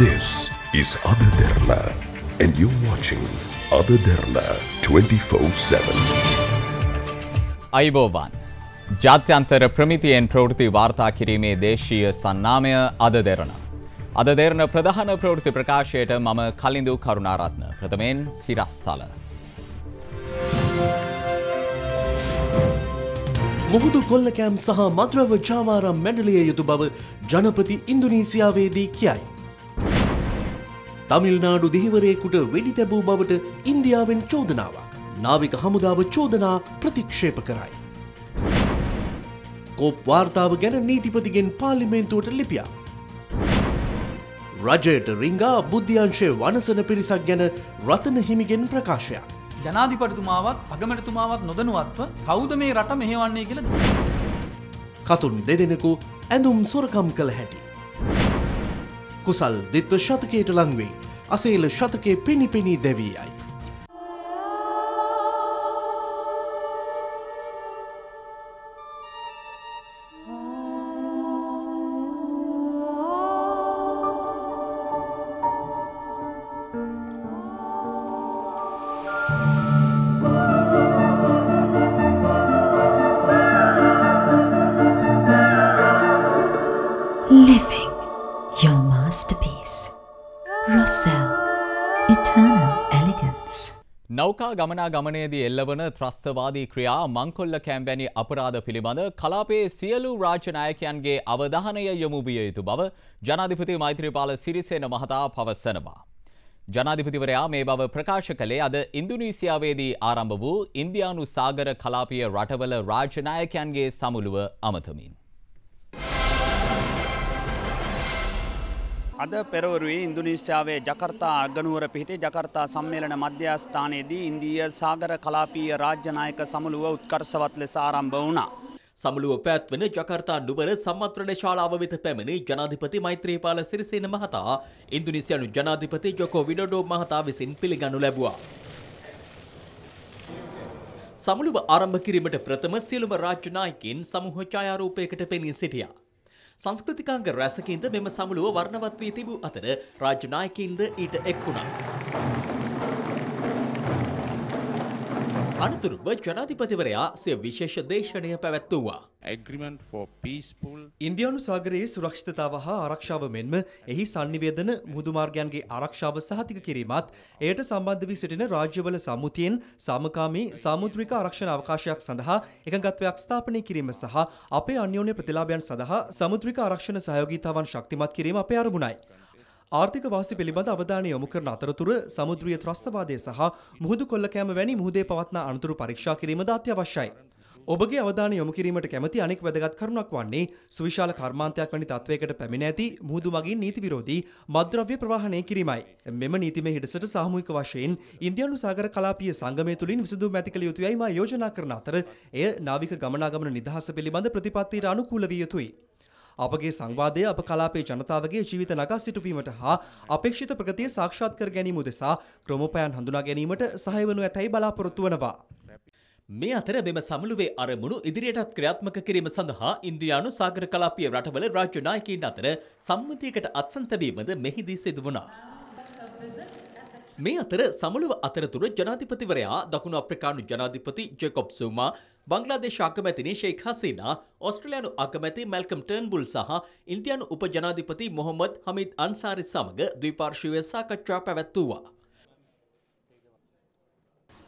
This is Adaderna, and you're watching Adaderna 24/7. අයිබෝවන් ජාත්‍යන්තර ප්‍රමිතියෙන් ප්‍රවෘති වාර්තා කිරීමේ දේශීය සන්නාමය අද දෙරණ. අද දෙරණ ප්‍රධාන ප්‍රවෘති ප්‍රකාශයට මම කලින්දු කරුණාරත්න ප්‍රථමයෙන් සිරස්ථල. මුහුදු කොල්ලකෑම් සහ මද්‍රව ජාවාරම් මැඩලිය යුතු බව ජනපති ඉන්දුනීසියාවේදී කියයි. තමිල්නාඩු දෙහිවරයෙකුට වෙඩි තැබූ බවට ඉන්දියාවෙන් චෝදනාවක් නාවික හමුදාව චෝදනා ප්‍රතික්ෂේප කරයි. කෝප් වාර්තාව ගැන නීතිපතිගෙන් පාලිමේන්තුවට ලිපියා. රජයට රිංගා බුද්ධ්‍යංශය වනසන පිරිසක් ගැන රතන හිමිගෙන් ප්‍රකාශයක්. ජනාධිපටතුමාවත් අගමැටතුමාවත් නොදනුවත්ව කෞද මේ රට මෙහෙවන්නේ කියල කතුන් දෙදෙනෙකු ඇඳුම් සොරකම් කළ හැටි. කුසල් දෙත්ව ශතකයට ලංවෙයි. අසේල ශතකය පෙනි පෙනී දැවී යයි. නෞකා ගමනා ගමනයේදී එල්ලවන ත්‍රස්තවාදී ක්‍රියා මංකොල්ල කෑම්බැනි අපරාධ පිළිබඳ කලාපයේ සියලු රාජනායකයන්ගේ අවධානය යොමු විය යුතු බව ජනාධිපති මෛත්‍රීපාල සිරිසේන මහතා පවසනවා. ජනාධිපතිවරයා මේ බව ප්‍රකාශ කළේ අද ඉන්දුනීසියාවේදී ආරම්භ වූ ඉන්දියානු සාගර කලාපීය රටවල රාජනායකයන්ගේ සමුළුව අමතමින්. අද පෙරවරුවේ ඉන්දුනීසියාවේ ජකර්තා අගනුවර පිහිටි ජකර්තා සම්මේලන මධ්‍යස්ථානයේදී ඉන්දීය සාගර කලාපීය රාජ්‍යනායක සමුළුව උත්කර්ෂවත් ලෙස ආරම්භ වුණා. සමුළුව පැවැත්වෙන ජකර්තා නුවර සම්මන්ත්‍රණ ශාලාව වෙත පැමිණි ජනාධිපති මෛත්‍රීපාල සිරිසේන මහතා ඉන්දුනීසියානු ජනාධිපති ජොකෝ විඩොඩෝ මහතා විසින් පිළිගනු ලැබුවා. සමුළුව ආරම්භ කිරීමට ප්‍රථම සියලුම රාජ්‍ය නායකයින් සමූහ ඡායාරූපයකට පෙනී සිටියා. සංස්කෘතිකාංග රැසකින්ද මෙම සමුළුව වර්ණවත් වී තිබූ අතර රාජ්‍ය නායකයින්ද ඊට එක් වුණා. අනතුරුව ජනාධිපතිවරයා සිය විශේෂ දේශනය පැවැත්වූවා. ඉන්දියානු සාගරයේ සුරක්ෂිතතාව හා ආරක්ෂාව මෙන්ම එහි සංනිවේදන මුදුමාර්ගයන්ගේ ආරක්ෂාව සහතික කිරීමත් එයට සම්බන්ධ වී සිටින රාජ්‍යවල සම්මුතියෙන් සාමකාමී සාමුද්‍රික ආරක්ෂණ අවකාශයක් සඳහා එකඟත්වයක් ස්ථාපනය කිරීම සහ අපේ අන්‍යෝන්‍ය ප්‍රතිලාභයන් සඳහා සමුද්‍රික ආරක්ෂණ සහයෝගීතාවන් ශක්තිමත් කිරීම අපේ අරමුණයි. ආර්ථික වාසි පිළිබඳ අවධානය යොමු කරන අතරතුර සමුද්‍රීය ත්‍රස්තවාදය සහ මුහුදු කොල්ලකෑම වැනි මුහුදේ පවත්නා අනතුරු පරීක්ෂා කිරීමද අත්‍යවශ්‍යයි. ඔබගේ අවධානය යොමු කිරීමට කැමති අනෙක් වැදගත් කරුණක් වන්නේ සුවිශාල කර්මාන්තයක් වැනි තත්වයකට පැමිණ ඇති මුහුදු මගින් නීති විරෝධී මද්‍රව්‍ය ප්‍රවාහනය කිරීමයි. මෙම නීතිමය හිඩසට සාමූහික වශයෙන් ඉන්දියානු සාගර කලාපීය සංගමය තුළින් විසඳුම් ඇති කළ යුතුයයි මා යෝජනා කරන අතර එය නාවික ගමනාගමන නිදහස පිළිබඳ ප්‍රතිපත්තියට අනුකූල විය යුතුයි. අපගේ සංවාදය අප කලාපේ ජනතාවගේ ජීවිත නගා සිටුවීමට හා අපේක්ෂිත ප්‍රගතිය සාක්ෂාත් කර ගැනීම උදෙසා ක්‍රමෝපයන් හඳුනා ගැනීමට සහය වනු ඇතැයි බලාපොරොත්තු වනවා. මේ අතර මෙම සමුළුවේ අරමුණු ඉදිරියටත් ක්‍රියාත්මක කිරීම සඳහා ඉන්දියානු සාගර කලාපීය රටවල රාජ්‍ය නායකයින් අතර සම්මුතියකට අත්සන්තවීමද මෙහිදී සිදු වුණා. මේ අතර සමුළුව අතරතුර ජනාධිපතිවරයා දකුණු අප්‍රිකානු ජනාධිපති ජෙකොබ් සූමා බංගලාදේශ අකමැතිනි ෂෙයික් හසීනා ඔස්ට්‍රලයානු අකමැති මැල්කම් ටර්න්බුල් සහ ඉන්දියානු උපජනාධිපති මොහොමද හමිත් අන්සාරි සමග ද්විපාර්ශවය සාකච්ඡා පැවැත්වූවා.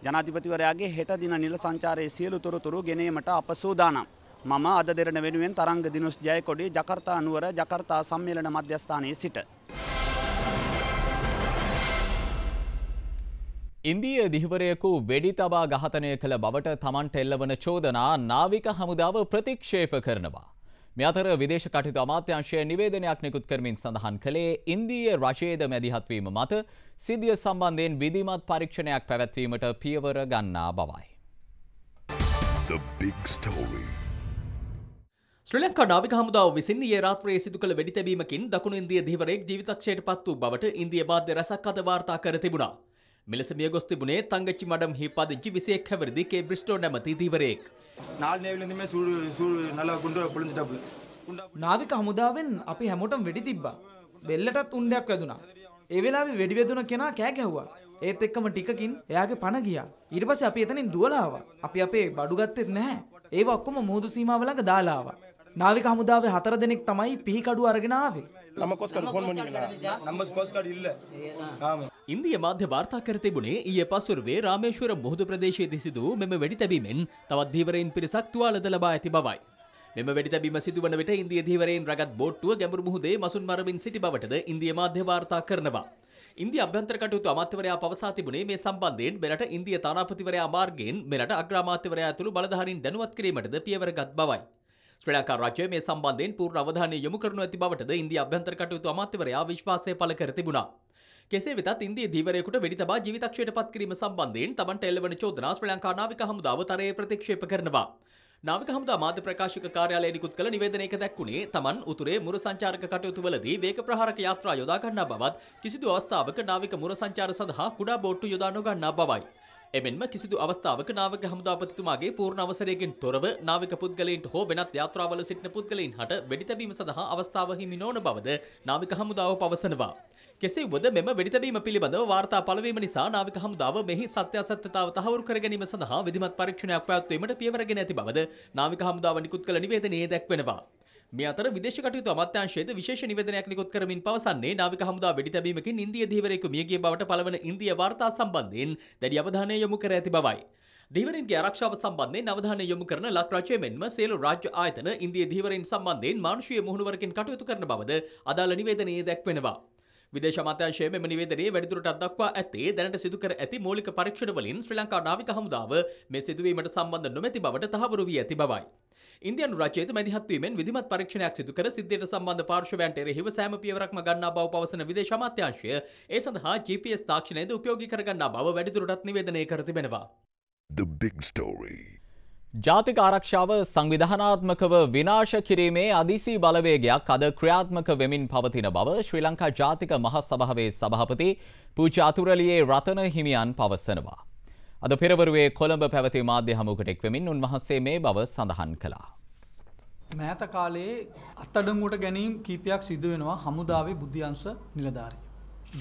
ජනාධිපතිවරයාගේ හෙට දින නිල සංචාරයේ සියලු තොරතුරු ගෙනීමට අප සූදානම්. මම අද දෙරණ වෙනුවෙන් තරංග දිනුස් ජයකොඩි ජකර්තා නුවර ජකර්තා සම්මේලන මධ්‍යස්ථානයේ සිට ඉන්දිය දිහිවරයකු වෙඩි තබා ඝාතනය කළ බවට තමන්ට එල්ලවන චෝදනා නාවික හමුදාව ප්‍රතික්ෂේප කරනවා. මෙ අතර විදේශ කටයුතු අමාත්‍යංශය නිවේදනයක් නිකුත් කරමින් සඳහන් කළේ ඉන්දීය රජයේද මැදිහත්වීම මත සිද්ධිය සම්බන්ධයෙන් විධිමත් පරීක්ෂණයක් පැවැත්වීමට පියවර ගන්නා බවයි. ශ්‍රී ලංකා නාවික හමුදාව විසින් ඊයේ රාත්‍රියේ සිදු කළ වෙඩිතැබීමකින් දකුණු ඉන්දිය දිවරයෙක් ජීවිතක්ෂයට පත් වූ බවට ඉන්දිය මාධ්‍ය රැසක් අද වාර්තා කර තිබුණා. මෙලෙස මිය ගොස් තිබුණේ තංගච්චි මඩම් හි පදිංචි 21 හැවිරිදි බ්‍රිස්ටෝ නැමැති දීවරයෙක්. நாலு நேவிலேருந்துமே சூடு சூடு நல்லா குண்டு புழிஞ்சிட்டாப்புல නාවික හමුදාවෙන් අපි හැමෝටම වෙඩි තිබ්බා. බෙල්ලටත් උණ්ඩයක් වැදුනා. ඒ වෙලාවේ වෙඩි වැදුන කෙනා කෑ ගැහුවා. ඒත් එක්කම ටිකකින් එයාගේ පණ ගියා. ඊට පස්සේ අපි එතනින් දුවලා ආවා. අපි අපේ බඩු ගත්තෙත් නැහැ. ඒව ඔක්කොම මුහුදු සීමාව ළඟ දාලා ආවා. නාවික හමුදාවේ හතර දෙනෙක් තමයි පිහිකඩුව අරගෙන ආවේ. நம்ம கோஸ்ட் கார்டு ஃபோன் பண்ணீங்களா நம்ம கோஸ்ட் கார்டு இல்ல ஆமா ඉන්දිය මාධ්‍ය වාර්තා කර තිබුණේ ඊයේ පසුරුවේ රාමේශ්වර මුහුදු ප්‍රදේශයේදී සිදු මෙම වෙඩි තැබීමෙන් තවත් ධීවරයින් පිරිසක් තුවාලද ලබා ඇති බවයි. මෙම වෙඩි තැබීම සිදුවන විට ඉන්දිය ධීවරයින් රගත් බෝට්ටුව ගැඹුරු මුහුදේ මසුන් මරමින් සිටි බවටද ඉන්දිය මාධ්‍ය වාර්තා කරනවා. ඉන්දිය අභ්‍යන්තර කටයුතු අමාත්‍යවරයා පවසා තිබුණේ මේ සම්බන්ධයෙන් මෙරට ඉන්දිය තානාපතිවරයා මාර්ගයෙන් මෙරට අග්‍රාමාත්‍යවරයා ඇතුළු බලධාරීන් දැනුවත් කිරීමටද පියවර ගත් බවයි. ශ්‍රී ලංකා රාජ්‍යය මේ සම්බන්ධයෙන් පූර්ණ අවධානය යොමු කරනු ඇති බවටද ඉන්දිය අභ්‍යන්තර කටයුතු අමාත්‍යවරයා විශ්වාසය පළ කර තිබුණා. කෙසේ වෙතත් ඉන්දිය දීවරයෙකුට වෙඩි තබා ජීවිතක්ෂයට පත්කිරීම සම්බන්ධයෙන් තමන්ට එල්ලවන චෝදනා ශ්‍රී ලංකා නාවික හමුදාව තරයේ ප්‍රතික්ෂේප කරනවා. නාවික හමුදා මාධ්‍ය ප්‍රකාශක කාර්යාලය නිකුත් කළ නිවේදනයක දැක්වුණේ තමන් උතුරේ මුර සංචාරක කටයුතු වලදී වේග ප්‍රහාරක යාත්‍රා යොදා ගන්නා බවත් කිසිදු අවස්ථාවක නාවික මුර සංචාර සඳහා කුඩා බෝට්ටු යොදා නොගන්නා බවයි. එමෙන්ම කිසිදු අවස්ථාවක නාවක හමුදාපතිතුමාගේ පූර්ණ අවසරයකින් තොරව නාවික පුද්ගලයින්ට හෝ වෙනත් යාත්‍රාවල සිටින පුද්ගලයින් හට වෙඩිතැබීම සඳහා අවස්ථාව හිමි නොවන බවද නාවික හමුදාව පවසනවා. කෙසේ වුවද මෙම වෙඩිතැබීම පිළිබඳව වාර්තා පළවීම නිසා නාවික හමුදාව මෙහි සත්‍යාසත්‍යතාව තහවුරු කර ගැනීම සඳහා විධිමත් පරීක්ෂණයක් පැවැත්වීමට පියවර ගෙන ඇති බවද නාවික හමුදාව නිකුත් කළ නිවේදනයේ දැක්වෙනවා. මේ අතර විදේශ කටයුතු අමාත්‍යාංශයේද විශේෂ නිවේදනයක් නිකුත් කරමින් පවසන්නේ නාවික හමුදා වෙඩි තැබීමකින් ඉන්දිය ධීවරයෙකු මිය ගිය බවට පළවන ඉන්දිය වාර්තා සම්බන්ධයෙන් දැඩි අවධානය යොමු කර ඇති බවයි. ධීවරින්ගේ ආරක්ෂාව සම්බන්ධයෙන් අවධානය යොමු කරන ලක් රජය මෙන්ම සියලු රාජ්‍ය ආයතන ඉන්දිය ධීවරයින් සම්බන්ධයෙන් මානුෂීය මුහුණුවරකින් කටයුතු කරන බවද අදාළ නිවේදනයේ දැක්වෙනවා. විදේශ අමාත්‍යාංශය මෙම නිවේදනයේ වැඩිදුරටත් දක්වා ඇත්තේ දැනට සිදු කර ඇති මූලික පරීක්ෂණ වලින් ශ්‍රී ලංකා නාවික හමුදාව මේ සිදුවීමට සම්බන්ධ නොමැති බවට තහවුරු වී ඇති බවයි. ඉන්දියන් රජයේ මැදිහත්වීමෙන් විධිමත් පරීක්ෂණයක් සිදු කර සිද්ධියට සම්බන්ධ පාර්ශවයන්ට එරෙහිව සෑම පියවරක්ම ගන්නා බව පවසන විදේශ අමාත්‍යාංශය ඒ සඳහා GPS තාක්ෂණයද උපයෝගී කරගන්නා බව වැඩිදුරටත් නිවේදනය කර තිබෙනවා. The big story. ජාතික ආරක්ෂාව සංවිධානාත්මකව විනාශ කිරීමේ අදිසි බලවේගයක් අද ක්‍රියාත්මක වෙමින් පවතින බව ශ්‍රී ලංකා ජාතික මහත් සභාවේ සභාපති පූජාතුරලියේ රතන හිමියන් පවසනවා. අද පෙරවරුවේ කොළඹ පැවති මාධ්‍ය හමුවකට එක්වමින් උන්වහන්සේ මේ බව සඳහන් කළා. මෑත කාලයේ අත්තඩංගුවට ගැනීම් කීපයක් සිදු වෙනවා හමුදාවේ බුද්ධියංශ නිලධාරිය.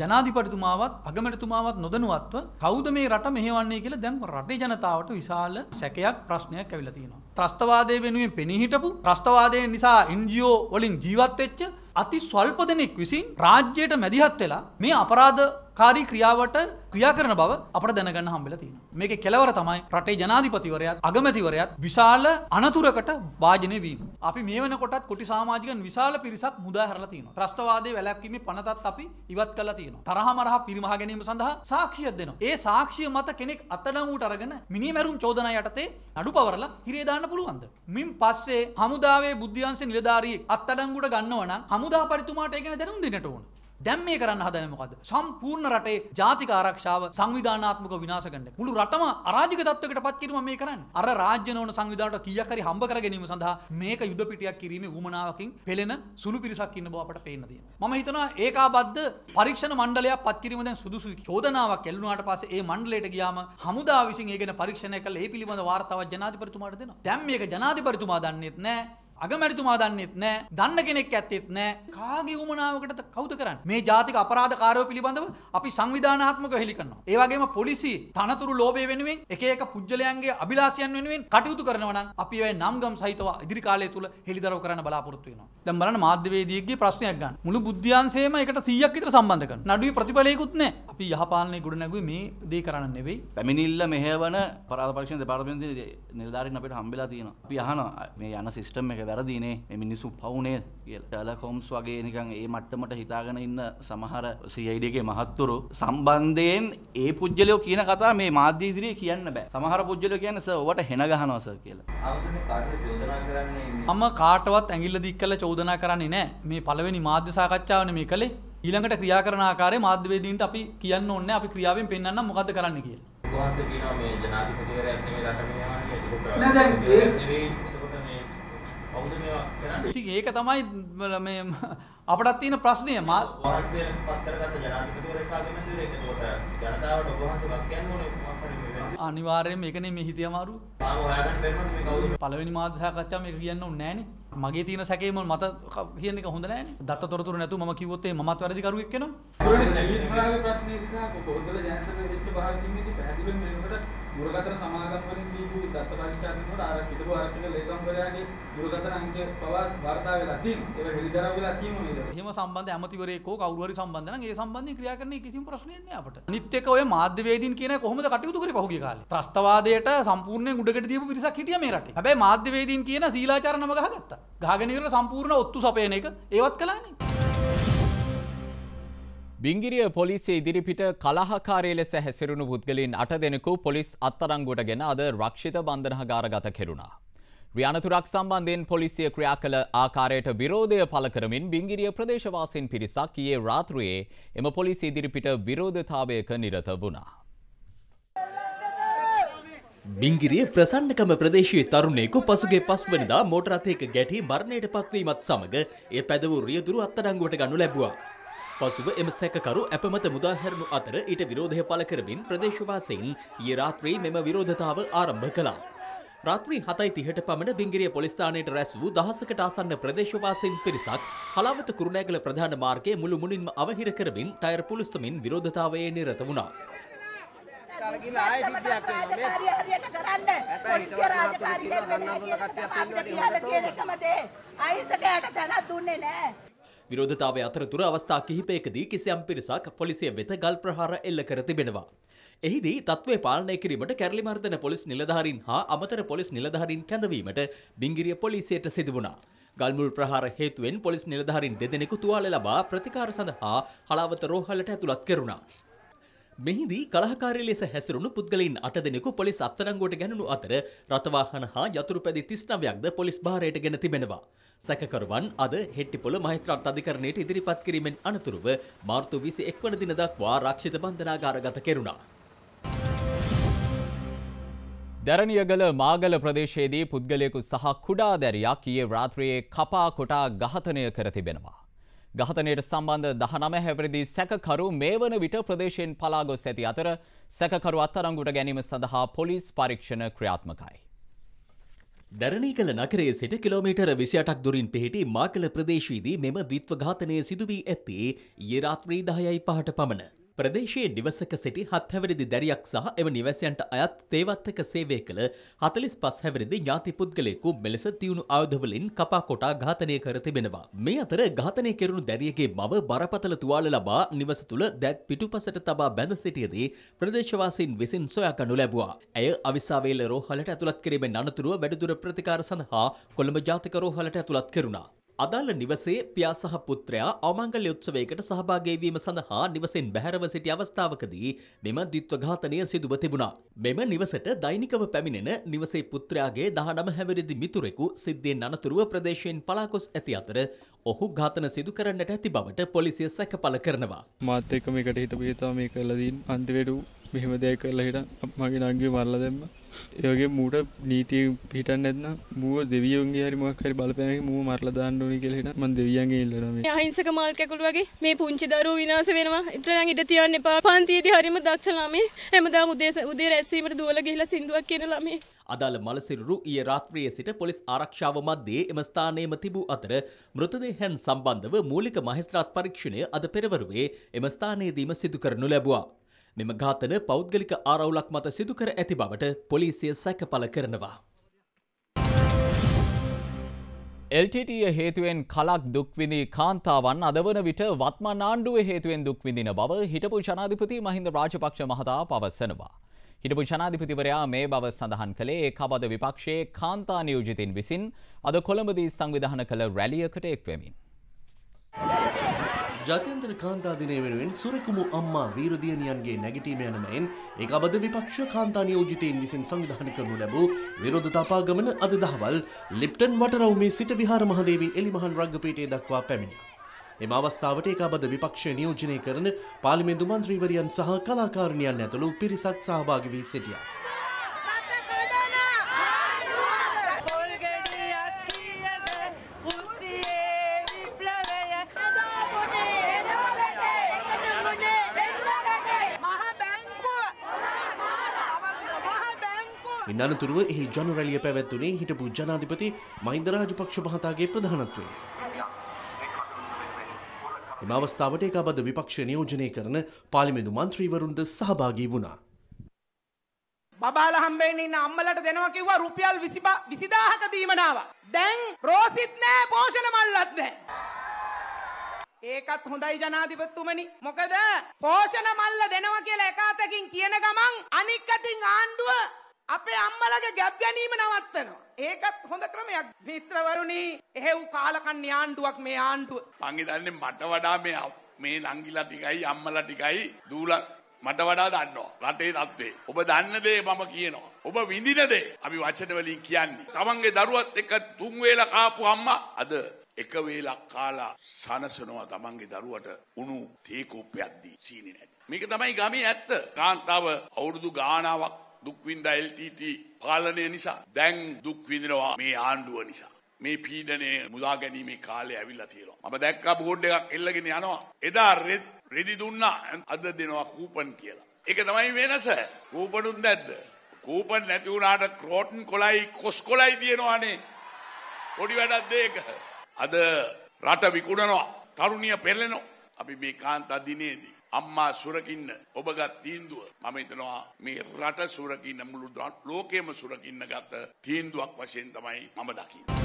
ජනාධිපතිතුමාවත් අගමැතිතුමාවත් නොදනුවත්ව කවුද මේ රට මෙහෙවන්නේ කියලා දැන් රටේ ජනතාවට විශාල සැකයක් ප්‍රශ්නයක් ඇවිල්ලා තියෙනවා. ත්‍රස්තවාදයේ වෙනුවෙන් පෙනී හිටපු ත්‍රස්තවාදය නිසා NGO වලින් ජීවත් වෙච්ච අති ස්වල්ප දෙනෙක් විසින් රාජ්‍යයට මැදිහත් වෙලා මේ අපරාධ කාරී ක්‍රියාවට ක්‍රියා කරන බව අපට දැනගන්න හම්බෙලා තියෙනවා. මේකේ කෙලවර තමයි රටේ ජනාධිපතිවරයාත් අගමැතිවරයාත් විශාල අනතුරකට වාජනය වීම. අපි මේ වෙනකොටත් කුටි සමාජිකයන් විශාල පිරිසක් මුදා හැරලා තියෙනවා. ත්‍රස්තවාදයේ වැළැක්වීමේ පනතත් අපි ඉවත් කළා තියෙනවා. තරහ මරහ පිරිමහ ගැනීම සඳහා සාක්ෂියක් දෙනවා. ඒ සාක්ෂිය මත කෙනෙක් අත්අඩංගුවට අරගෙන මිනිමැරුම් චෝදනා යටතේ අඩුපවරලා හිරේ දාන්න පුළුවන්ද? මින් පස්සේ හමුදාවේ බුද්ධියංශ නිලධාරියෙක් අත්අඩංගුවට ගන්නව නම් හමුදා පරිතුමාට ඒක දැනුම් දෙන්නට ඕන. දැන් මේ කරන්න හදන්නේ මොකද්ද? සම්පූර්ණ රටේ ජාතික ආරක්ෂාව සංවිධානාත්මකව විනාශ කරන එක. මුළු රටම අරාජික තත්වයකට පත් කිරීම මේ කරන්නේ. අර රාජ්‍ය නොවන සංවිධානයට කීයක් හරි හම්බ කර ගැනීම සඳහා මේක යුද පිටියක් කිරීමේ ඌමනාවකින් පෙළෙන සුළු පිරිසක් ඉන්න බව අපට පේන්න තියෙනවා. මම හිතනවා ඒකාබද්ධ පරීක්ෂණ මණ්ඩලයක් පත් කිරීම දැන් සුදුසුයි. චෝදනාවක් එල්ලුණාට පස්සේ ඒ මණ්ඩලයට ගියාම හමුදා විසින් ඒ ගැන පරීක්ෂණය කළ ඒ පිළිබඳ වාර්තාවක් ජනාධිපතිතුමාට දෙනවා. දැන් මේක ජනාධිපතිතුමා දන්නේත් නැහැ. අගමැතිතුමා දන්නෙත් නෑ දන්න කෙනෙක් ඇත්තෙත් නෑ කාගේ උමනාවකට කවුද කරන්නේ මේ ජාතික අපරාධකාරයෝ පිළිබඳව අපි සංවිධානාත්මකව හෙලි කරනවා ඒ වගේම පොලිසිය තනතුරු ලෝභය වෙනුවෙන් එක එක පුජ්‍යලයන්ගේ අභිලාෂයන් වෙනුවෙන් කටයුතු කරනවා නම් අපි ඒ නම්ගම් සහිතව ඉදිරි කාලය තුල හෙලිදරව් කරන්න බලාපොරොත්තු වෙනවා දැන් බලන්න මාධ්‍යවේදියෙක්ගේ ප්‍රශ්නයක් ගන්න මුළු බුද්ධ්‍යංශයම එකට 100ක් විතර සම්බන්ධ කරනවා නඩුවේ ප්‍රතිඵලයකුත් නෑ අපි යහපාලනයේ ගොඩනැගුවේ මේ දේ කරන්න නෙවෙයි පැමිණිල්ල මෙහෙවන පරාධ පරීක්ෂණ දෙපාර්තමේන්තුවේ නිලධාරීන් අපිට හම්බෙලා තියෙනවා අපි අහනවා මේ යන සිස්ටම් එක වැරදිනේ මිනිස්සු පවුනේ ටලකොම්ස් වගේ නිකන් ඒ මට්ටමට හිතාගෙන ඉන්න සමහර සයිඩගේ මහත්තුරු සම්බන්ධයෙන් ඒ පුද්ගලයෝ කියන කතා මේ මාධ්‍ය ඉදිරියේ කියන්න බෑ සමහර පුද්ගලයෝ කියන්නේ සර් ඔබට හෙන ගහනවස කියලා මම කාටවත් ඇඟිල්ල දික් කළ චෝදනා කරන්නේ නෑ මේ පළවෙනි මාධ්‍ය සාකච්ඡාවනේ මේ කළේ ඊළඟට ක්‍රියා කරන ආකාරයේ මාධ්‍යවේදීන්ට අපි කියන්න ඕනේ අපි ක්‍රියාවෙන් පෙන්වන්නම් මොකද්ද කරන්න කියලා. ඉතින් ඒක තමයි මේ අපටත් තියෙන ප්‍රශ්නය මා අනිවාර්යයෙන් මේකනේ මේ හිතේ අමාරු. පළවෙනි මාධ්‍ය සාකච්ඡාව මේක කියන්න ඕනේ නෑනේ. මගේ තියෙන සැකේ මම මත කියන එක හොඳ නෑනේ. දත්ත තොරතුරු නැතුව මම කිව්වොත් ඒ මමත් වැරදි කරුවෙක් වෙනවා. දුරකථන සමාගම් වලින් දීපු දත්ත පරීක්ෂණ වලට අර හිටපු ආරක්ෂක ලේකම්වරයාගේ දුරකථන අංකය පවා වාර්තා වෙලා තියෙනවා. ඒක හෙළිදරව් වෙලා තියෙනවා නේද? එහෙම සම්බන්ධ ඇමතිවරයෙක් හෝ කවුරු හරි සම්බන්ධ නම් ඒ සම්බන්ධයෙන් ක්‍රියා කරන්න කිසිම ප්‍රශ්නයක් නෑ අපට. අනිත් එක ඔය මාධ්‍යවේදීන් කියන කොහොමද කටයුතු කරේ පහුගිය කාලේ? ත්‍රස්තවාදයට සම්පූර්ණයෙන් උඩගට දීපු පිරිසක් හිටියා මේ රටේ. හැබැයි මාධ්‍යවේදීන් කියන සීලාචාර නම ගහගත්තා. ගහගෙන ඉවරලා සම්පූර්ණ ඔත්තු සපයන එක ඒවත් කළානේ. බිංගිරිය පොලිසිය ඉදිරිපිට කලහකාරය ලෙස හැසිරුණු පුද්ගලින් අට දෙනෙකු පොලිස් අත්තරංගුවට ගෙන අද රක්ෂිත බන්ධනහගාරගත කෙරුණා. ්‍රියනතුරක් සම්බන්ධයෙන් පොලිසිය ක්‍රියා කළ ආකාරයට විරෝධය පල කරමින් බිංගිරිය ප්‍රදේශවාසින් පිරිසක් කියේ රාත්‍රයේ එම පොලිසි ඉදිරිපිට විරෝධතාවයක නිරත වුණා. බිංගිරිය ප්‍රසන්නකම ප්‍රදේශයේ තරුණයෙකු පසුගේ පස්වනිදා මෝටරතයක ගැටි මරණයට පත්වීමත් සමඟ ඒ පැදවූ රියදුරු අත්තඩංගුවට ගනු ලැබවා. පසුව එම සැකකරු අපමත මුදා හැරුණු අතර ඊට විරෝධය පළ කරමින් ප්‍රදේශවාසීන් ඊයේ රාත්‍රී මෙම විරෝධතාව ආරම්භ කළා. රාත්‍රී 7:30ට පමණ බිංගිරිය පොලිස් ස්ථානයට රැස් වූ දහසකට ආසන්න ප්‍රදේශවාසීන් පිරිසක් හලාවත කුරුණෑගල ප්‍රධාන මාර්ගයේ මුළු මුනින්ම අවහිර කරමින් ටයර් පුලිස්තමින් විරෝධතාවයේ නිරත වුණා. කරගිලා ආයෙ සිද්ධියක් වෙනවා මේ හරි හරියට කරන්න පොලිසිය රාජකාරී කරන්න ඕන කට්ටියක් ඉන්නවනේ හොඳට අහිංසකයට තැනක් දුන්නේ නැහැ විරෝධතාවය අතරතුර අවස්ථා කිහිපයකදී කිසියම් පිරිසක් පොලිසිය වෙත ගල් ප්‍රහාර එල්ල කර තිබෙනවා. එහිදී තත්ත්වය පාලනය කිරීමට කැරලි මර්දන පොලිස් නිලධාරීන් හා අමතර පොලිස් නිලධාරීන් කැඳවීමට බිංගිරිය පොලිසියට සිදු වුණා. ගල්මුල් ප්‍රහාර හේතුවෙන් පොලිස් නිලධාරීන් දෙදෙනෙකු තුවාල ලබා ප්‍රතිකාර සඳහා හලාවත රෝහලට ඇතුළත් කෙරුණා. මෙහිදී කලහකාරී ලෙස හැසිරුණු පුද්ගලයින් අට දෙනෙකු පොලිස් අත්අඩංගුවට ගැනුණු අතර රථවාහන හා යතුරුපැදි 39ක්ද පොලිස් භාරයට ගෙන තිබෙනවා. සැකකරුවන් අද හෙට්ටිපොළ මහේස්ත්‍රාත් අධිකරණයට ඉදිරිපත් කිරීමෙන් අනතුරුව මාර්තු 21 වන දින දක්වා ආරක්ෂිත බන්ධනාගාරගත කෙරුණා. දැරණියගල මාගල ප්‍රදේශයේදී පුද්ගලයෙකු සහ කුඩා දැරියක් ඊයේ රාත්‍රියේ කපා කොටා ඝාතනය කර තිබෙනවා. ගහතනයට සම්බන්ධ දහනම හැවරදි සැකකරු මේ වන විට ප්‍රදේශයෙන් පලාගොස් ඇති අතර සැකකරු අත්තරංගුට ගැනීම සඳහා පොලිස් පරීක්ෂණ ක්‍රියාත්මකයි. දැරණී කළ නකරේ සිට කිලෝමීටර විසියටක් දුරින් පිහිටි මාකළ ප්‍රදේශීදී මෙම ද්විත්ව ඝාතනය සිදුවී ඇත්තේ ඊරාත්‍රී දහයයි පහට පමණ. ප්‍රදේශයේ නිවසක සිටි හත් හැවිරිදි දැරියක් සහ එම නිවැසයන්ට අයත් තේවත්තක සේවය කළ හතලිස් පස් හැවිරිදි ඥාති පුද්ගලයෙකු මෙලෙස තියුණු ආයුධවලින් කපා කොටා ඝාතනය කර තිබෙනවා. මේ අතර ඝාතනය කෙරුණු දැරියගේ මව බරපතල තුවාල ලබා නිවස තුළ දැත් පිටුපසට තබා බැඳ සිටියදී ප්‍රදේශවාසීන් විසින් සොයාගනු ලැබුවා. ඇය අවිසාවේල රෝහලට ඇතුළත් කිරීමෙන් අනතුරුව වැඩිදුර ප්‍රතිකාර සඳහා කොළඹ ජාතික රෝහලට ඇතුළත් කෙරුණා. අදාළ නිවසේ පියා සහ පුත්‍රයා අමංගල්‍ය උත්සවයකට සහභාගී වීම සඳහා නිවසෙන් බැහැරව සිටි අවස්ථාවකදී මෙම ද්විත්ව ඝාතනය සිදුව තිබුණා. මෙම නිවසට දෛනිකව පැමිණෙන නිවසේ පුත්‍රයාගේ 19 හැවිරිදි මිතුරෙකු සිද්ධියෙන් අනතුරුව ප්‍රදේශයෙන් පලාකොස් ඇති අතර ඔහු ඝාතන සිදු කරන්නට ඇති බවට පොලිසිය සැකපල කරනවා. මාත් එක්ක මේකට හිටපු හිතා මේ කළදීන් අන්තිමට මෙහෙම දෙයක් කරලා හිට මගේ නංගේ මරලා දෙන්න ඒවගේ මූට නීති පිටන් නැත්න මුව දෙවියන්ගේ හරිමක් හරි බලපෑම මුව මරලා දාන්න ඕනි කියලා හිට මම දෙවියන්ගේ ඉල්ලනවා මේ අහිංසක මාල් කැකුළු වගේ මේ පුංචි දරුවෝ විනාශ වෙනවා ඉතලන් ඉඩ තියන්න එපා පන්තියේදී හරිම දක්ෂ ළමයි හැමදාම උදේ උදේ රැස්වීමට දුවලා ගිහිලා සින්දුවක් කියන ළමයි අදාළ මලසිරුරු ඊය රාත්‍රියේ සිට පොලිස් ආරක්ෂාව මධ්‍යයේ එම ස්ථානයේම තිබූ අතර මෘතදේහයන් සම්බන්ධව මූලික මහේස්ත්‍රාත් පරීක්ෂණය අද පෙරවරුවේ එම ස්ථානයේදීම සිදු කරනු ලැබුවා. මෙම ඝාතන පෞද්ගලික ආරවුලක් මත සිදුකර ඇති බවට පොලිසිය සැකපල කරනවා. LTTය හේතුවෙන් කලක් දුක්විඳී කාන්තාවන් අද වන විට වත්මන් ආණ්ඩුව හේතුවෙන් දුක්විඳින බව හිටපු ජනාධිපති මහින්ද රාජපක්ෂ මහතා පවසනවා. හිටපු ජනාධිපතිවරයා මේ බව සඳහන් කළේ ඒ කවද විපක්ෂයේ කාන්තා නියෝජිතින් විසින් අද කොළඹදී සංවිධාන කළ රැලියකට එක්වමින්. ජාත්‍යන්තර කාන්තා දිනය වෙනුවෙන් සුරකුමු අම්මා වීරදියණියන්ගේ නැගිටීම යන මෙන් ඒක අබද විපක්ෂ කාන්තා නියෝජිතයින් විසින් සංවිධානය කරනු ලැබූ විරෝධතා පාගමන අද දහවල් ලිප්ටන් වටරවුමේ සිට විහාර මහදේවී එලිමහන් රංගපීඨයේ දක්වා පැමිණියා. එම අවස්ථාවට ඒක අබද විපක්ෂය නියෝජනය කරන පාර්ලිමේන්තු මන්ත්‍රීවරියන් සහ කලාකාරණියන් ඇතුළු පිරිසක් සහභාගී වී සිටියා. මෙන්නනතුරුව එහි ජනරැලිය පැවැත්වුණේ හිටපු ජනාධිපති මහින්ද රාජපක්ෂ මහතාගේ ප්‍රධානත්වයෙන්. එම අවස්ථාවට ඒකාබද විපක්ෂ නියෝජනය කරන පාලිමේදු මන්ත්‍රීවරුන්ද සහභාගී වුණා. බබාල හම්බෙන්න ඉන්න අම්මලට දෙනවා කිව්වා රුපියල් 20000ක දීමනාව. දැන් රෝසිත් නෑ පෝෂණ මල්ලත් නෑ. ඒකත් හොඳයි ජනාධිපතිතුමනි. මොකද පෝෂණ මල්ල දෙනවා කියලා එක අතකින් කියන ගමන් අනික් අතින් ආණ්ඩුව අපේ අම්මලගේ ගැබ් ගැනීම නවත්තනවා. ඒකත් හොඳ ක්‍රමයක්. මිත්‍රවරුනි, එහෙව් කාලකන්ණි ආණ්ඩුවක් මේ ආණ්ඩුව. මං දන්නේ මට වඩා මේ මේ නංගිලා ටිකයි අම්මලා ටිකයි දූලා මට වඩා දන්නවා. රටේ தත්ත්වේ. ඔබ දන්න දේ මම කියනවා. ඔබ විඳින දේ අපි වචන වලින් කියන්නේ. තමන්ගේ දරුවත් එක්ක තුන් වේලා කාපු අම්මා අද එක වේලක් කාලා සනසනවා තමන්ගේ දරුවට උණු තේ කෝප්පයක් දී සීනි නැටි. මේක තමයි ගමේ ඇත්ත. කාන්තාව අවුරුදු ගාණාවක් දුක්වින්දා LTT පාලනය නිසා දැන් දුක්විඳනවා මේ ආණ්ඩුව නිසා. මේ පීඩනය මුදා ගැනීමේ කාලය ඇවිල්ලා තියෙනවා. මම දැක්කා බෝඩ් එකක් එල්ලගෙන යනවා. එදා රෙදි දුන්නා අද දෙනවා කූපන් කියලා. ඒක තමයි වෙනස. කූපනුත් නැද්ද? කූපන් නැති වුණාට ක්‍රෝටන් කොලයි කොස් කොලයි තියෙනවානේ. පොඩි වැඩක් දෙයක. අද රට විකුණනවා. තරුණිය පෙරලෙනවා. අපි මේ කාන්තා දිනේදී අම්මා සුරකින්න ඔබගත් තීන්දුව මම හිතනවා මේ රට සුරකින්න මුළු ලෝකෙම සුරකින්න ගත තීන්දුවක් වශයෙන් තමයි මම දකින්නේ.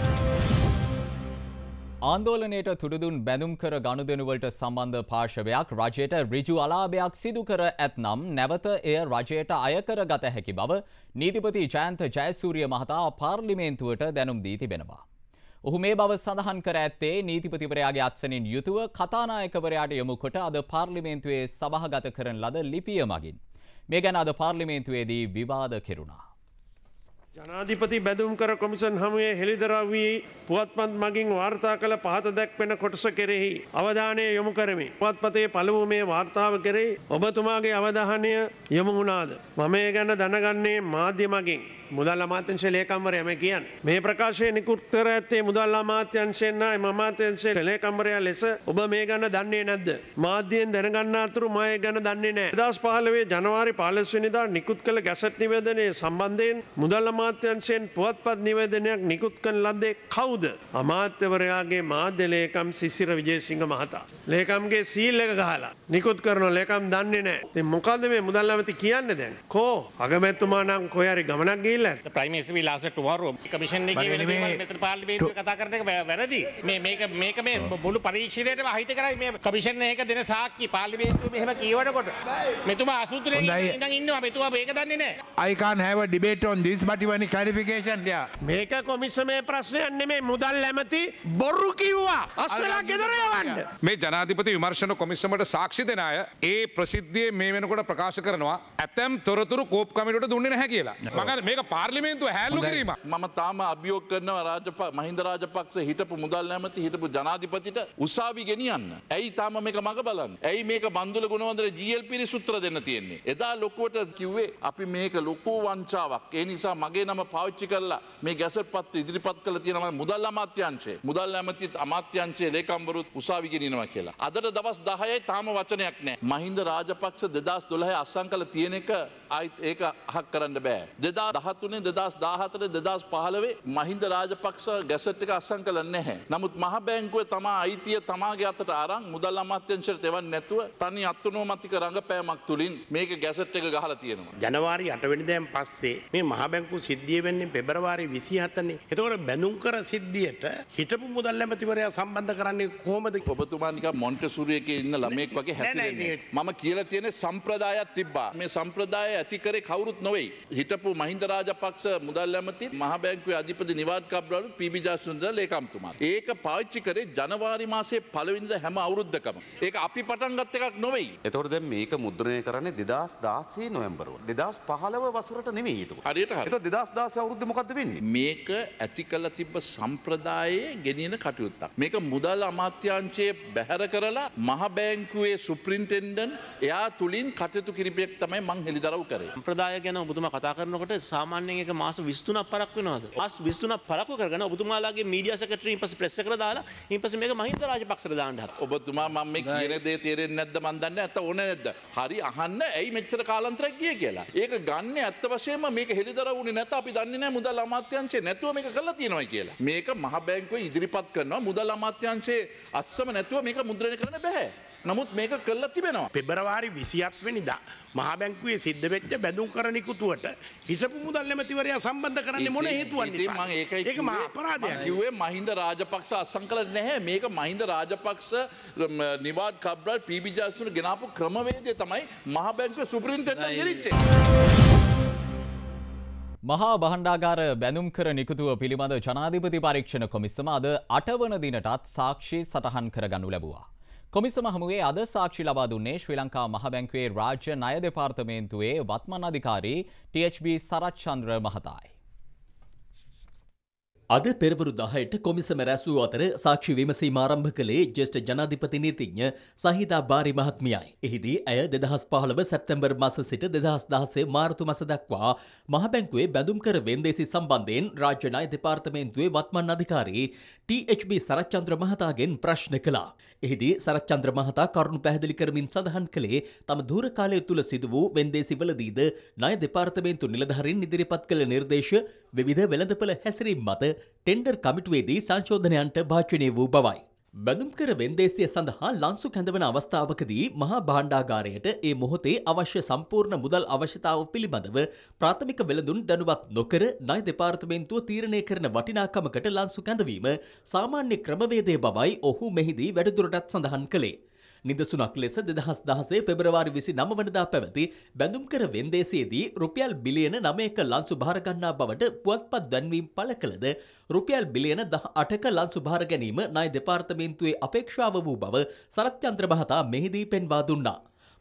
ආන්දෝලනයට තුඩදුන් බැඳුම් කර ගණුදනුවලට සම්බන්ධ පාර්ශවයක් රජයට රිජු අලාභයක් සිදු කර ඇත්නම් නැවත එය රජයට අයකර ගත හැකි බව නීතිපති ජයන්ත ජයසූරිය මහතා පාර්ලිමේන්තුවට දැනුම් දී තිබෙනවා. ඔහු මේ බව සඳහන් කර ඇත්තේ නීතිපතිවරයාගේ අත්සනින් යුතුව කතානායකවරයාට යොමු කොට අද පාර්ලිමේන්තුවේ සභාගත කරන ලද ලිපිය මගින්. මේ ගැන අද පාර්ලිමේන්තුවේදී විවාද කෙරුණා. ජනාධිපති බැඳුම් කර කොමිසන් හමුවේ හෙළිදරවී පුවත්පත් මගින් වාර්තා කළ පහත දැක්වෙන කොටස කෙරෙහි අවධානය යොමු කරමි. පුවත්පතේ පළමු මේ වාර්තාව කෙරෙහි ඔබතුමාගේ අවධානය යොමු වුණාද. මම ඒ ගැන දැනගන්නේ මාධ්‍ය මගින්. මුදල් අමාත්‍යංශය ලේකම්වරයම කියන්. මේ ප්‍රකාශය නිකුත් කර ඇත්තේ මුදල් අමාත්‍යංශයෙන්න්න මමාත්‍යංශය ලේකම්වරයා ලෙස ඔබ මේ ගන්න දන්නේ නැද්ද. මාධ්‍යයෙන් දැනගන්න අතුරු මය ගැන දන්නේ නෑ. දස් පහලවේ ජනවාරි පාලස්වනිදා නිකුත් කළ ගැසට් නිවදනය සම්බන්ධයෙන් මුදල් අමාත්‍යංශයෙන් පුවත්පත් නිවදනයක් නිකුත් කන ලද්දේ කවුද. අමාත්‍යවරයාගේ මාධ්‍ය ලේකම් සිසිර විජේසිංහ මහතා. ලේකම්ගේ සීල් එක ගහලා නිකුත් කරන ලේකම් දන්නේ නෑ. මොකද මේ මුදල් අමති කියන්න දැන්. කෝ අගමැත්තුමා නම් කොහරි ගමනක් ගිල්ල කරන්න ප්‍රයිමේසි ලාස ටුවරු කමිෂන් පාලිමේන්තු කතා කරන එක වැරදි මේ මේක මේක මේ බොලු පරීක්ෂණයට අහිත කරයි මේ කමිෂන් එක දෙන සාක්කි පාලිමේන්තු මෙහෙම කියවනකොට මෙතුමා අසුතුරේ ඉඳන් ඉන්නවා මෙතුමා මේක දන්නේ නැහැ I can't have a debate on this but even clarification yeah මේක කොමිසමේ ප්‍රශ්නයක් නෙමෙයි මුදල් ඇමති බොරු කිව්වා අස්සලා ගෙදර යවන්න මේ ජනාධිපති විමර්ශන කොමිසමට සාක්ෂි දෙන අය ඒ ප්‍රසිද්ධියේ මේ වෙනකොට ප්‍රකාශ කරනවා ඇතැම් තොරතුරු කෝප් කමිටුවට දුන්නේ නැහැ කියලා මම මේක පාර්ලිමේන්තු හැල්ලු කිරීම මම තාම අභියෝග කරනව රාජප මහින්ද රාජපක්ෂ හිටපු මුදල් නැමති හිටපු ජනාධිපතිට උසාවි ගෙනියන්න ඇයි තාම මේක මඟ බලන්න ඇයි මේක බන්දුල ගුණවන්දර ජල්පිරි සුත්‍ර දෙන්න තියෙන්නේ එදා ලොකුවට කිව්වේ අපි මේක ලොකෝ වංචාවක් ඒ නිසා මගේ නම පාවිච්චි කරලා මේ ගැසට පත් ඉදිරිපත් කළ තියෙනවා මුදල් අමාත්‍යංශය මුදල් ඇමතිත් අමාත්‍යංශයේ ලේකම්වරුත් උසාවි ගෙනිනවා කියලා අදට දවස් 10යි තාම වචනයක් නැහැ මහින්ද රාජපක්ෂ 2012 අස්සම් කළ තියෙන එක අයිත් ඒක අහක් කරන්න බෑ. දෙදා දහතුනේ දෙදස් දාහතර දෙදස් පහලවේ මහින්ද රාජපක්ෂ ගැසට් එක අස්සං කළ නැහැ. නමුත් මහ බැංකුව තමා අයිතිය තමාගේ අතට අරන් මුදල් අමාත්‍යංශයට එවන් නැතුව තනි අත්නෝමතික රඟපෑමක් තුළින් මේක ගැසට් එක ගහලා තියෙනවා. ජනවාරි 8 වෙනිදාන් පස්සේ මේ මහ බැංකුව සිද්ධිය වෙන්නේ පෙබරවාරි 27 නේ. එතකොට බැනුම් කර සිද්ධියට හිටපු මුදල් ඇමතිවරයා සම්බන්ධ කරන්නේ කොහොමද? ඔබතුමා නිකන් මොන්ටසූරියක ඉන්න ළමෙක් වගේ හැසිරෙන්නේ. මම කියලා තියෙන සම්ප්‍රදායක් තිබ්බා. මේ සම්ප්‍රදාය ඇති කරේ කවුරුත් නොවෙයි. හිටපු මහින්ද රාජපක්ෂ මුදල් ඇමති මහබැංකුවේ අධිපති නිවාඩ් කබ්‍රාලු පීබී ජයසුන්දර ලේකම්තුමා. ඒක පාවිච්චි කරේ ජනවාරි මාසේ පළවෙනිද හැම අවුරුද්දකම. ඒක අපි පටන් ගත් එකක් නොවෙයි. එතකොට දැන් මේක මුද්‍රණය කරන්නේ 2016 නොවැම්බර් 2015 වසරට නෙමෙයි හිටු. හරියට හරි. එතකොට 2016 අවුරුද්දේ මොකද්ද වෙන්නේ? මේක ඇති කළ තිබ්බ සම්ප්‍රදායේ ගෙනියන කටයුත්තක්. මේක මුදල් අමාත්‍යාංශයේ බැහැර කරලා මහබැංකුවේ සුප්‍රින්ටෙන්ඩන්ට් එයා තුලින් කටයුතු කිරිපියක් තමයි මං හෙළිදරව් මාරු කරේ. සම්ප්‍රදාය ගැන ඔබතුමා කතා කරනකොට සාමාන්‍යයෙන් ඒක මාස 23ක් පරක් වෙනවද? මාස 23ක් පරක්කු කරගෙන ඔබතුමාලාගේ මීඩියා සෙක්‍රටරි ඉන්පස්සේ ප්‍රෙස් එකට දාලා ඉන්පස්සේ මේක මහින්ද රාජපක්ෂට දාන්න හදනවා. ඔබතුමා මම මේ කියන දේ තේරෙන්නේ නැද්ද මන් දන්නේ නැත්ත ඕනේ නැද්ද? හරි අහන්න ඇයි මෙච්චර කාලාන්තරයක් ගියේ කියලා. ඒක ගන්න ඇත්ත වශයෙන්ම මේක හෙළිදරව් වුණේ නැත අපි දන්නේ නැහැ මුදල් අමාත්‍යංශේ නැතුව මේක කරලා තියෙනවා කියලා. මේක මහ බැංකුවේ ඉදිරිපත් කරනවා මුදල් අමාත්‍යංශයේ අස්සම නැතුව මේක මුද්‍රණය කරන්න බෑ. නමුත් මේක කළා තිබෙනවා. පෙබරවාරි 27 වෙනිදා මහබැංකුවේ සිද්ධ වෙච්ච බැඳුම් කරන නිකුතුවට හිටපු මුදල් ඇමතිවරයා සම්බන්ධ කරන්නේ මොන හේතුවන් නිසා ඒකයි ඒක මා අපරාධයක් කිව්වේ මහින්ද රාජපක්ෂ අත්සන් කළ නැහැ මේක මහින්ද රාජපක්ෂ නිවාඩ් කබ්රල් පීබී ජාස්තුන ගෙනාපු ක්‍රමවේදය තමයි මහබැංකුවේ සුපරින්ටෙන්ඩන්ට් ගෙරිච්චේ මහා බහණ්ඩාගාර බැඳුම් කර නිකුතුව පිළිබඳ ජනාධිපති පරීක්ෂණ කොමිස්සම අද අටවන දිනටත් සාක්ෂි සටහන් කරගනු ලැබුවා. කොමිසම හමුවේ අද සාක්ෂි ලබා දුන්නේ ශ්‍රී ලංකා මහබැංකුවේ රාජ්‍ය ණය දෙපාර්තමේන්තුවේ වත්මන් අධිකාරී THB සරච්චන්ද්‍ර මහතායි. අද පෙරවරු දහයට කොමිසම රැස්වූ අතර සාක්ෂි විමසීම ආරම්භ කළේ ජෙෂ්ඨ ජනාධිපති නීතිඥ සහිතා බාරි මහත්මියයි. එහිදී ඇය දෙදහස් පහළව සැප්තැම්බර් මස සිට දෙදහස් දහසේ මාර්තු මස දක්වා මහබැංකුවේ බැඳුම් කර වෙන්දේසි සම්බන්ධයෙන් රාජ්‍ය ණය දෙපාර්තමේන්තුවේ වත්මන් අධිකාරී THB සරච්චන්ද්‍ර මහතාගෙන් ප්‍රශ්න කළා. එහිදී සරච්චන්ද්‍ර මහතා කරුණු පැහැදිලි කරමින් සඳහන් කළේ තම දුර කාලය තුළ සිදු වූ වෙන්දේසිවලදීද ණය දෙපාර්තමේන්තු නිලධාරීන් ඉදිරිපත් කළ නිර්දේශ විධ වෙළඳපළ හැසිරීම් මත ටෙන්ඩර් කමිටුවේදී සංශෝධනයන්ට භාචනය වූ බවයි. බැඳුම්කර වෙන්දේසිය සඳහා ලංසු කැඳවන අවස්ථාවකදී මහා භාණ්ඩාගාරයට ඒ මොහොතේ අවශ්‍ය සම්පූර්ණ මුදල් අවශ්‍යතාව පිළිබඳව ප්‍රාථමික වෙළඳුන් දැනුවත් නොකර ණය දෙපාර්තමේන්තුව තීරණය කරන වටිනාකමකට ලංසු කැඳවීම සාමාන්‍ය ක්‍රමවේදය බවයි ඔහු මෙහිදී වැඩිදුරටත් සඳහන් කළේ. නිදසුනක් ලෙස දෙදහස් දහසේ පෙබරවාරි විසි නම වනදා පැවති බැඳුම්කර වෙන්දේසේදී රුපියල් බිලියන නමයක ලංසු භාරගන්නා බවට පුවත්පත් දැන්වීම් පළ කළද රුපියල් බිලියන දහ අටක ලංසු භාර ගැනීම නය දෙපාර්තමේන්තුවේ අපේක්ෂාව වූ බව සරත්්‍යන්ත්‍ර මහතා මෙහිදී පෙන්වා දුන්නා.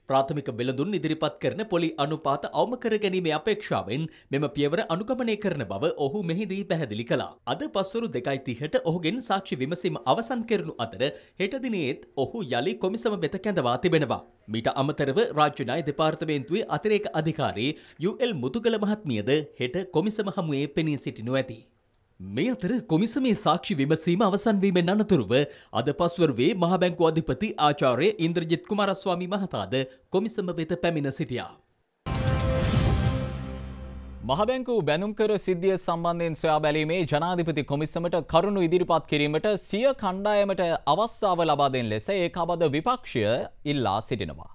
ප්‍රාථමික වෙළඳුන් ඉදිරිපත් කරන පොලි අනුපාත අවම කර ගැනීමේ අපේක්ෂාවෙන් මෙම පියවර අනුගමනය කරන බව ඔහු මෙහිදී පැහැදිලි කළා. අද පස්වරු දෙකයි තිහට ඔහුගෙන් සාක්ෂි විමසීම අවසන් කරනු අතර හෙටදිනයේත් ඔහු යළි කොමිසම වෙත කැඳවා තිබෙනවා. මීට අමතරව රාජ්‍ය ණය දෙපාර්තමේන්තුවේ අතිරේක අධිකාරී යුඑල් මුතුගල මහත්මියද හෙට කොමිසම හමුවේ පෙනී සිටිනු ඇති. මේ අතර කොමිසමේ සාක්ෂි විමසීම අවසන් වීමෙන් අනතුරුව අද පස්වරුවේ මහ බැංකු අධිපති ආචාර්ය ඉන්ද්‍රජිත් කුමාරස්වාමි මහතාද කොමිසම වෙත පැමිණ සිටියා. මහ බැංකු බැනුම් කර සිද්ධිය සම්බන්ධයෙන් සොයා බැලීමේ ජනාධිපති කොමිසමට කරුණු ඉදිරිපත් කිරීමට සිය කණ්ඩායමට අවස්ථාව ලබා දෙන ලෙස ඒකාබද විපක්ෂය ඉල්ලා සිටිනවා.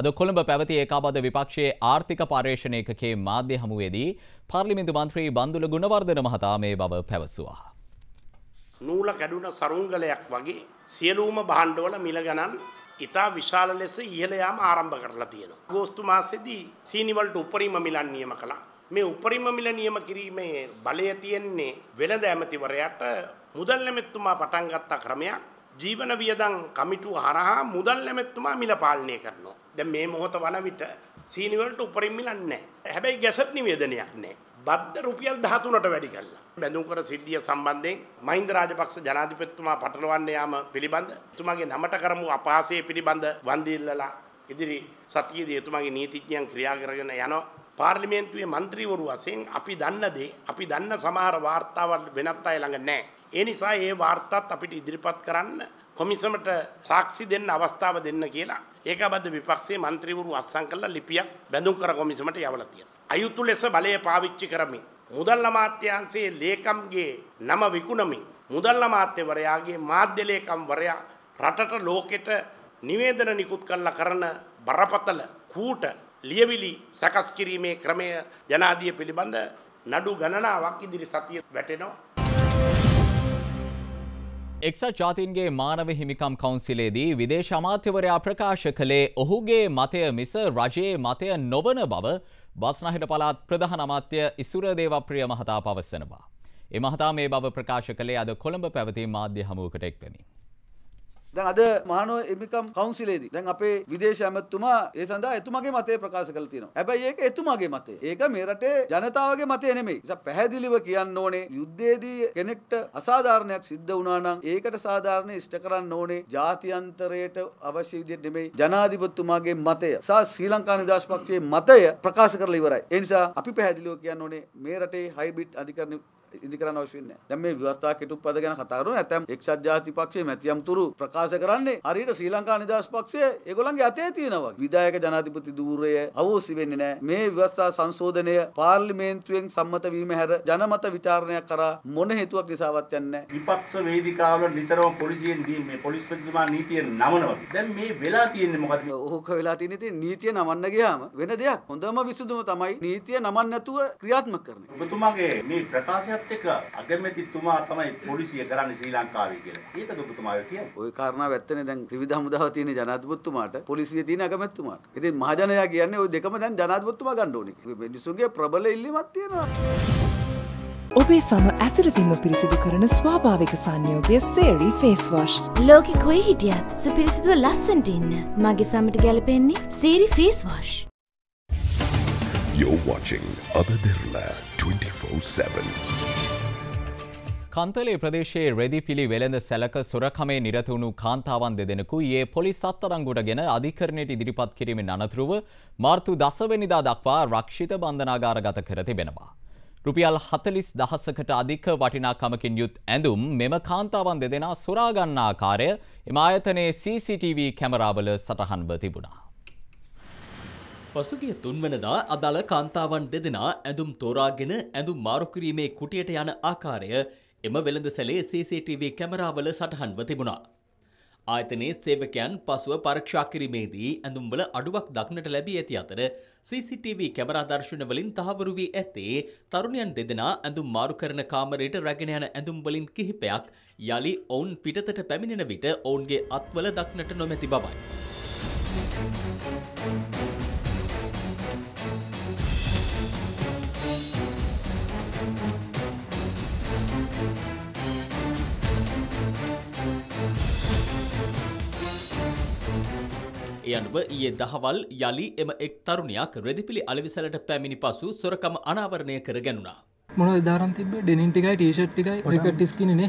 අද කොළඹ පැවති ඒකාබද විපක්ෂයේ ආර්ථික පර්යේෂණයකකේ මාධ්‍ය හමුවේදී පාර්ලිමින්තු මන්ත්‍රී බන්දුල ගුණවර්ධන මහතා මේ බව පැවසුවා. නූල කැඩුන සරුංගලයක් වගේ සියලූම බහන්්ඩවල මිල ගණන් ඉතා විශාල ලෙස ඉහළ යාම ආරම්භ කරලා තියෙනවා. අගෝස්තු මාසෙදී සීනිවලට උපරිම මිලන් නියම කළා. මේ උපරිම මිල නියම කිරීමේ බලය තියෙන්නේ වෙළඳ ඇමතිවරයාට මුදල් ඇමතිතුමා පටන් ගත්ත ක්‍රමයක් ජීවන වියදම් කමිටුව හරහා මුදල් ඇමැත්තුමා මිල පාලනය කරනවා. දැන් මේ මොහොත වන විට සීනි වලට උපරිම මිලක් නැහැ. හැබැයි ගැසට් නිවේදනයක් නැහැ. බද්ද රුපියල් 13ට වැඩි කළා. බැඳුම් කර සිද්ධිය සම්බන්ධයෙන් මහින්ද රාජපක්ෂ ජනාධිපතිතුමා පටලවන්න යාම පිළිබඳ එතුමාගේ නමට කරමු අපහාසය පිළිබඳ වන්දිල්ලලා ඉදිරි සතියේදී එතුමාගේ නීතිඥයන් ක්‍රියා කරගෙන යනවා. පාර්ලිමේන්තුවේ മന്ത്രിවරු වශයෙන් අපි දන්න දේ අපි දන්න සමහර වාර්තාවල් වෙනත් අය ළඟ නැහැ. ඒ නිසා ඒ වාර්තාත් අපිට ඉදිරිපත් කරන්න කොමිසමට සාක්ෂි දෙන්න අවස්ථාව දෙන්න කියලා ඒකබද්ධ විපක්ෂයේ මන්ත්‍රීවරු අස්සම් කළා ලිපියක් බැඳුම් කර කොමිසමට යවලා තියෙනවා. අයුතු ලෙස බලය පාවිච්චි කරමින් මුදල් අමාත්‍යාංශයේ ලේකම්ගේ නම විකුණමින් මුදල් අමාත්‍යවරයාගේ මාධ්‍ය ලේකම්වරයා රටට ලෝකෙට නිවේදන නිකුත් කළා කරන බරපතල කූට ලියවිලි සකස් කිරීමේ ක්‍රමය ජනාධිය පිළිබඳ නඩු ගණනාවක් ඉදිරි සතිය වැටෙනවා එක්සත් ජාතින්ගේ මානව හිමිකම් කවන්සිලේදී විදේශ අමාත්‍යවරයා ප්‍රකාශ කළේ ඔහුගේ මතය මිස රජයේ මතය නොවන බව බස්නහිට පළාත් ප්‍රධාන අමාත්‍ය ඉසුරදේවප්‍රිය මහතා පවසනවා. එමහතා මේ බව ප්‍රකාශ කළේ අද කොළඹ පැවති මාධ්‍ය හමුවකට එක්වෙමින්. දැන් අද මහනුව එමිකම් කවුන්සිලේදී දැන් අපේ විදේශ ඇමතිතුමා ඒ සඳහා එතුමාගේ මතය ප්‍රකාශ කළා තියෙනවා. හැබැයි ඒක එතුමාගේ මතය. ඒක මේ රටේ ජනතාවගේ මතය නෙමෙයි. ඒක පැහැදිලිව කියන්න ඕනේ යුද්ධයේදී කෙනෙක්ට අසාධාරණයක් සිද්ධ වුණා නම් ඒකට සාධාරණ ඉෂ්ට කරන්න ඕනේ ජාත්‍යන්තරයට අවශ්‍ය විදිහට නෙමෙයි ජනාධිපතිතුමාගේ මතය සහ ශ්‍රී ලංකා නිදහස් පක්ෂයේ මතය ප්‍රකාශ කරලා ඉවරයි. ඒ නිසා අපි පැහැදිලිව කියන්න ඕනේ මේ රටේ හයිබ්‍රිඩ් අධිකරණ ඉදි කරන්න අවශ්‍ය වෙන්නේ නැහැ. දැන් මේ ව්‍යවස්ථා කෙටුප්පද ගැන කතා කරනවා. නැත්නම් එක්සත් ජාතික පක්ෂයේ මැතිම්තුරු ප්‍රකාශ කරන්නේ හරියට ශ්‍රී ලංකා නිදහස් පක්ෂය ඒගොල්ලන්ගේ අතේ තියෙනවා. විධායක ජනාධිපති ධූරය අවුස්සි වෙන්නේ නැහැ. මේ ව්‍යවස්ථා සංශෝධනය පාර්ලිමේන්තුවෙන් සම්මත වීම හැර ජනමත විචාරණයක් කරා මොන හේතුවක් නිසාවත් යන්නේ නැහැ. විපක්ෂ වේදිකාවල නිතරම පොලිසියෙන් දී මේ පොලිස්පතිතුමා නීතිය නමනවා. දැන් මේ වෙලා තියෙන්නේ මොකද? ඕක වෙලා තියෙන්නේ ඉතින් නීතිය නමන්න ගියාම වෙන දෙයක්. හොඳම විසඳුම තමයි නීතිය නමන්න නැතුව ක්‍රියාත්මක කරන එක. ඔබතුමාගේ මේ ප්‍රකාශයත් ඒකත් එක අගමැතිතුමා තමයි පොලිසිය කරන්නේ ශ්‍රී ලංකාවේ කියලා. ඒක ඔබතුමා ඔය කියන්නේ. ওই කාරණාව ඇත්තනේ දැන් ත්‍රිවිධ හමුදාව තියෙන ජනාධිපතිතුමාට පොලිසිය තියෙන අගමැතිතුමාට. ඉතින් මහජනයා කියන්නේ ওই දෙකම දැන් ජනාධිපතිතුමා ගන්න ඕනේ. මිනිසුන්ගේ ප්‍රබල ඉල්ලීමක් තියෙනවා. ඔබේ සම ඇතුළතින්ම පිරිසිදු කරන ස්වාභාවික සංයෝගය සේරි ෆේස්වෝෂ් ලෝකෙ කොයි හිටියත් සුපිරිසිදුව ලස්සන්ට ඉන්න මගේ සමට ගැලපෙන්නේ සේරි ෆේස්වෝෂ් You're watching Abadurla 24-7. කන්තලේ ප්‍රදේශයේ රෙදි පිළි වෙළඳ සැලක සොරකමේ නිරතුණු කාන්තාවන් දෙදෙනෙකු ඒ පොලිස් අත්තරංගුට ගෙන අධිකරණයට ඉදිරිපත් කිරීමෙන් අනතුරුව මාර්තු දසවැනිදා දක්වා රක්ෂිත බන්ධනාගාර ගත කර තිබෙනවා. රුපියල් හතලිස් දහසකට අධික වටිනාකමකින් යුත් ඇඳුම් මෙම කාන්තාවන් දෙදෙනා සොරාගන්නා ආකාරය එම ආයතනයේ CCTV කැමරාවල සටහන්ව තිබුණා. පසුගිය තුන්වනදා අදාළ කාන්තාවන් දෙදෙනා ඇඳුම් තෝරාගෙන ඇඳුම් මාරුකිරීමේ කුටියට යන ආකාරය එම වෙළඳසැලේ CCTV කැමරාවල සටහන්ව තිබුණා. ආයතනයේ සේවකයන් පසුව පරක්ෂා කිරීමේදී ඇඳුම්වල අඩුවක් දක්නට ලැබී ඇති අතර CCTV කැමරා දර්ශනවලින් තහවුරු වී ඇත්තේ තරුණයන් දෙදෙනා ඇඳුම් මාරු කරන කාමරයට රැගෙන යන ඇඳුම්වලින් කිහිපයක් යළි ඔවුන් පිටතට පැමිණෙන විට ඔවුන්ගේ අත්වල දක්නට නොමැති බවයි. ඒ අනුව ඊයේ දහවල් යලි එම එක් තරුණයක් රෙදිපිලි අලෙවිසලට පැමිණි පසු සොරකම අනාවරණය කර ගැනුණා. මොන දාරන් තිබ ඩෙනින් ටිකයි ටීෂර්ට් ටිකයි ක්‍රිකට් ස්කින්නේ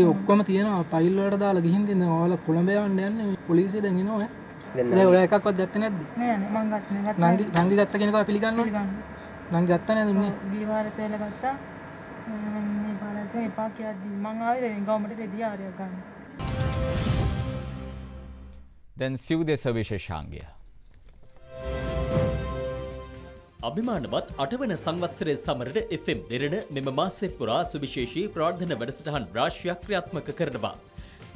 ඒ ඔක්කොම තියෙනවා පයිල් වලට දාලා ගිහින් දෙනවා. ඔයාලා කොළඹ යන්න යන්නේ පොලිසිය දැන් එනවා ඈ. ඔය එකක්වත් ගත්ත නැද්ද? නෑ නෑ මං ගත්තේ නෑ. නංගි නංගි ගත්ත කෙනෙක්ව පිළිගන්න ඕනේ. නංගි ගත්ත නෑ දුන්නේ. දීවාරේ තේල ගත්තා. මේ පාරට එපා කියලා දී මං ආවේ ගවමට රෙදි ආරයක් ගන්න. දැන් සිව් දෙස විශේෂාංගය. අභිමානවත් අටවන සංවත්සරය සමරට FM දෙරෙන මෙම මාසෙ පුරා සුවිශේෂී ප්‍රාර්ධන වැඩසටහන් රාශ්‍යයක් ක්‍රියාත්මක කරනවා.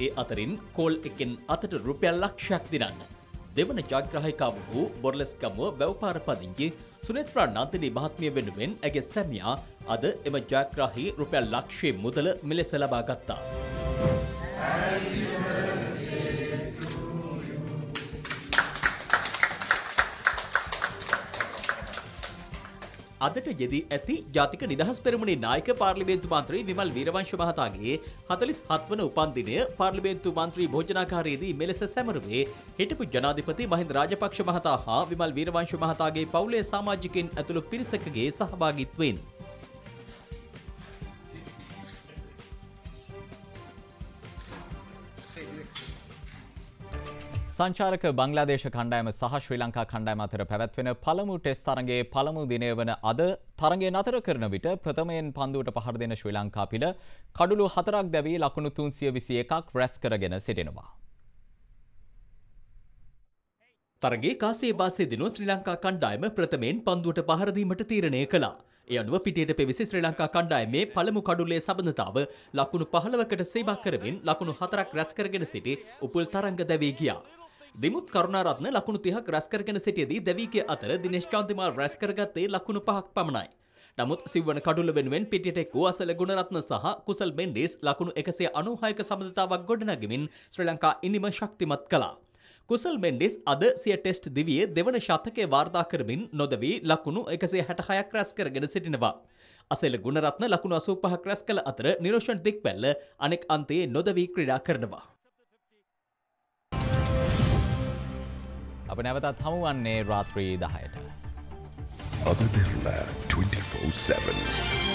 ඒ අතරින් කෝල් එකෙන් අතට රුපියල් ලක්ෂයක් දිනන්න. දෙවන ජාග්‍රහිකාව වූ බොර්ලස්ගමුව වැවපාරපදිංචි සුනෙත්‍රා නන්දිනී මහත්මිය වෙනුවෙන් ඇගේ සැමියා අද එම ජාග්‍රාහි රුපියල් ලක්ෂයේ මුදල මෙලෙස ලබා ගත්තා. අදට යෙදී ඇති ජාතික නිදහස් පෙරමුණේ නායක පාර්ලිමේන්තු මන්ත්‍රී විමල් වීරවංශ මහතාගේ 47 වන උපන්දිනය පාර්ලිමේන්තු මන්ත්‍රී භෝජනාකාරයේදී මෙලෙස සැමරුවේ හිටපු ජනාධිපති මහින්ද රාජපක්ෂ මහතා හා විමල් වීරවංශ මහතාගේ පවුලේ සමාජිකයින් ඇතුළු පිරිසකගේ සහභාගීත්වයෙන් සංචාරක බංගලාදේශ කණ්ඩායම සහ ශ්‍රී ලංකා කණ්ඩායම අතර පැවැත්වෙන පළමු ටෙස්ට් තරඟයේ පළමු දිනය වන අද තරඟය නතර කරන විට ප්‍රථමයෙන් පන්දුවට පහර දෙන ශ්‍රී ලංකා පිළ කඩුළු හතරක් දැවී ලකුණු 321ක් රැස් කරගෙන සිටිනවා. තරඟේ කාසේ වාසය දිනුව ශ්‍රී ලංකා කණ්ඩායම ප්‍රථමයෙන් පන්දුවට පහර දීමට තීරණය කළා. ඒ අනුව පිටියට පෙවිසි ශ්‍රී ලංකා කණ්ඩායමේ පළමු කඩුල්ලේ සබඳතාව ලකුණු 15කට සේවා කරමින් ලකුණු 4ක් රැස් කරගෙන සිටි උපුල් තරංග දැවී ගියා. විමුත් කරුණාරත්න ලකුණු 30ක් රැස් කරගෙන සිටියේදී දෙවිගේ අතර දිනේෂ් චන්දිමාල් රැස් කරගත්තේ ලකුණු 5ක් පමණයි. නමුත් සිව්වන කඩුල්ල වෙනුවෙන් පිටියට එක්වූ අසල ගුණරත්න සහ කුසල් මෙන්ඩිස් ලකුණු 196ක සමඳතාවක් ගොඩනැගෙමින් ශ්‍රී ලංකා ඉනිම ශක්තිමත් කළා. කුසල් මෙන්ඩිස් අද සිය ටෙස්ට් දිවියේ දෙවන ශතකය වාර්තා කරමින් නොදවී ලකුණු 166ක් රැස් කරගෙන සිටිනවා. අසල ගුණරත්න ලකුණු 85ක් රැස් කළ අතර නිරෝෂන් දික්වැල්ල අනෙක් අන්තයේ නොදවී ක්‍රීඩා කරනවා. අප නැවතත් හමුවන්නේ රාත්‍රී දහයට. අබ බෙරලා 24/7.